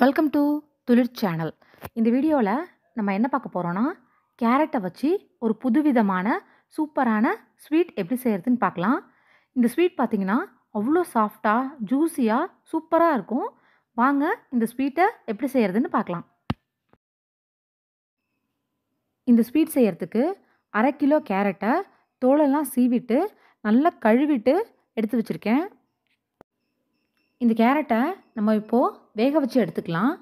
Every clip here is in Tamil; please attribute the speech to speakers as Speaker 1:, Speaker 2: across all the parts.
Speaker 1: வெல்கம் டு துளிர் சேனல் இந்த வீடியோவில் நம்ம என்ன பார்க்க போகிறோன்னா கேரட்டை வச்சு ஒரு புதுவிதமான சூப்பரான ஸ்வீட் எப்படி செய்கிறதுன்னு பார்க்கலாம் இந்த ஸ்வீட் பார்த்தீங்கன்னா அவ்வளோ சாஃப்டாக ஜூஸியாக சூப்பராக இருக்கும் வாங்க இந்த ஸ்வீட்டை எப்படி செய்கிறதுன்னு பார்க்கலாம் இந்த ஸ்வீட் செய்கிறதுக்கு அரை கிலோ கேரட்டை தோலெல்லாம் சீவிட்டு நல்லா கழுவிட்டு எடுத்து வச்சுருக்கேன் இந்த கேரட்டை நம்ம இப்போது வேக வச்சு எடுத்துக்கலாம்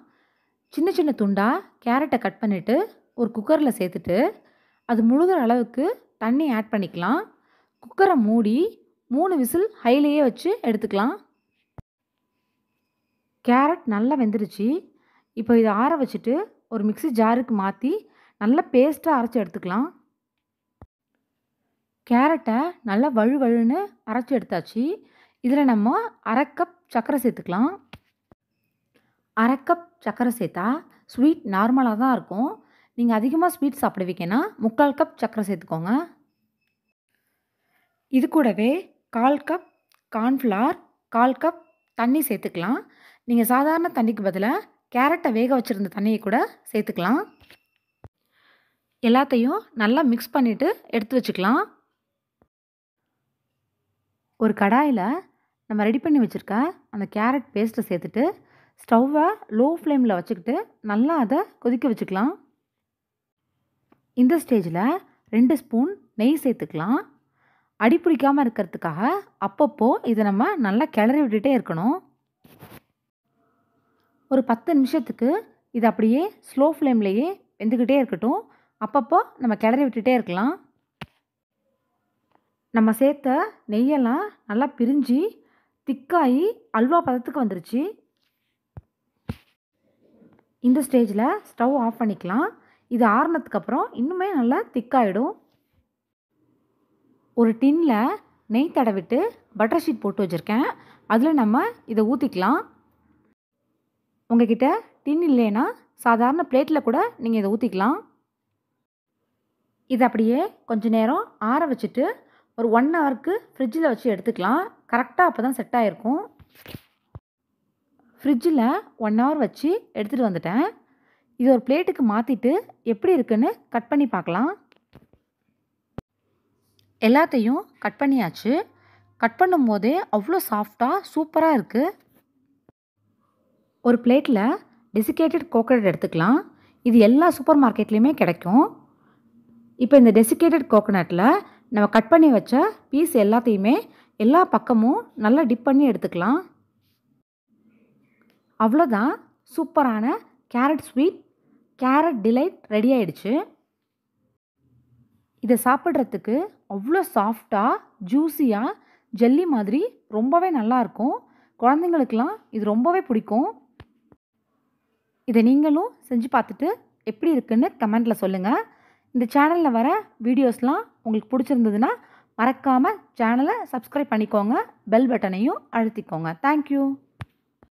Speaker 1: சின்ன சின்ன துண்டாக கேரட்டை கட் பண்ணிவிட்டு ஒரு குக்கரில் சேர்த்துட்டு அது முழுகிற அளவுக்கு தண்ணி ஆட் பண்ணிக்கலாம் குக்கரை மூடி மூணு விசில் ஹைலேயே வச்சு எடுத்துக்கலாம் கேரட் நல்லா வெந்துருச்சு இப்போ இதை ஆற வச்சுட்டு ஒரு மிக்சி ஜாருக்கு மாற்றி நல்லா பேஸ்ட்டாக அரைச்சி எடுத்துக்கலாம் கேரட்டை நல்லா வழுவழுன்னு அரைச்சி எடுத்தாச்சு இதில் நம்ம அரை கப் சர்க்கரை சேர்த்துக்கலாம் அரை கப் சர்க்கரை சேர்த்தா ஸ்வீட் நார்மலாக தான் இருக்கும் நீங்கள் அதிகமாக ஸ்வீட் சாப்பிடுவீங்கன்னா முக்கால் கப் சர்க்கரை சேர்த்துக்கோங்க இது கூடவே கால் கப் கார்ன்ஃப்ளார் கால் கப் தண்ணி சேர்த்துக்கலாம் நீங்கள் சாதாரண தண்ணிக்கு பதிலாக கேரட்டை வேக வச்சுருந்த தண்ணியை கூட சேர்த்துக்கலாம் எல்லாத்தையும் நல்லா மிக்ஸ் பண்ணிவிட்டு எடுத்து வச்சுக்கலாம் ஒரு கடாயில் நம்ம ரெடி பண்ணி வச்சுருக்க அந்த கேரட் பேஸ்ட்டை சேர்த்துட்டு ஸ்டவ்வை லோ ஃப்ளேமில் வச்சுக்கிட்டு நல்லா அதை கொதிக்க வச்சுக்கலாம் இந்த ஸ்டேஜில் ரெண்டு ஸ்பூன் நெய் சேர்த்துக்கலாம் அடி பிடிக்காமல் இருக்கிறதுக்காக அப்பப்போ இதை நம்ம நல்லா கிளறி விட்டுகிட்டே இருக்கணும் ஒரு பத்து நிமிஷத்துக்கு இது அப்படியே ஸ்லோ ஃப்ளேம்லேயே வெந்துக்கிட்டே இருக்கட்டும் அப்பப்போ நம்ம கிளறி விட்டுகிட்டே இருக்கலாம் நம்ம சேர்த்த நெய்யெல்லாம் நல்லா பிரிஞ்சு திக்காகி அல்வா பதத்துக்கு வந்துருச்சு இந்த ஸ்டேஜில் ஸ்டவ் ஆஃப் பண்ணிக்கலாம் இது ஆறுனதுக்கப்புறம் இன்னுமே நல்லா திக்காயிடும் ஒரு டின்னில் நெய் தடவிட்டு பட்டர் ஷீட் போட்டு வச்சுருக்கேன் அதில் நம்ம இதை ஊற்றிக்கலாம் உங்ககிட்ட டின் இல்லைன்னா சாதாரண பிளேட்டில் கூட நீங்கள் இதை ஊற்றிக்கலாம் இதை அப்படியே கொஞ்சம் நேரம் ஆற வச்சுட்டு ஒரு ஒன் ஹவருக்கு ஃப்ரிட்ஜில் வச்சு எடுத்துக்கலாம் கரெக்டாக அப்போ தான் செட் ஆகிருக்கும் ஃப்ரிட்ஜில் ஒன் ஹவர் வச்சு எடுத்துகிட்டு வந்துட்டேன் இது ஒரு பிளேட்டுக்கு மாற்றிட்டு எப்படி இருக்குன்னு கட் பண்ணி பார்க்கலாம் எல்லாத்தையும் கட் பண்ணியாச்சு கட் பண்ணும் போதே அவ்வளோ சாஃப்டாக சூப்பராக இருக்குது ஒரு பிளேட்டில் டெசிகேட்டட் கோக்கனட் எடுத்துக்கலாம் இது எல்லா சூப்பர் மார்க்கெட்லேயுமே கிடைக்கும் இப்போ இந்த டெசிகேட்டட் கோக்கனட்டில் நம்ம கட் பண்ணி வச்ச பீஸ் எல்லாத்தையுமே எல்லா பக்கமும் நல்லா டிப் பண்ணி எடுத்துக்கலாம் அவ்வளோதான் சூப்பரான carrot sweet carrot delight ready ஆயிடுச்சு இதை சாப்பிட்றதுக்கு அவ்வளோ சாஃப்டாக ஜூஸியாக ஜெல்லி மாதிரி ரொம்பவே நல்லாயிருக்கும் குழந்தைங்களுக்கெல்லாம் இது ரொம்பவே பிடிக்கும் இதை நீங்களும் செஞ்சு பார்த்துட்டு எப்படி இருக்குன்னு கமெண்டில் சொல்லுங்கள் இந்த சேனலில் வர வீடியோஸ்லாம் உங்களுக்கு பிடிச்சிருந்ததுன்னா மறக்காமல் சேனலை சப்ஸ்கிரைப் பண்ணிக்கோங்க பெல் பட்டனையும் அழுத்திக்கோங்க தேங்க்யூ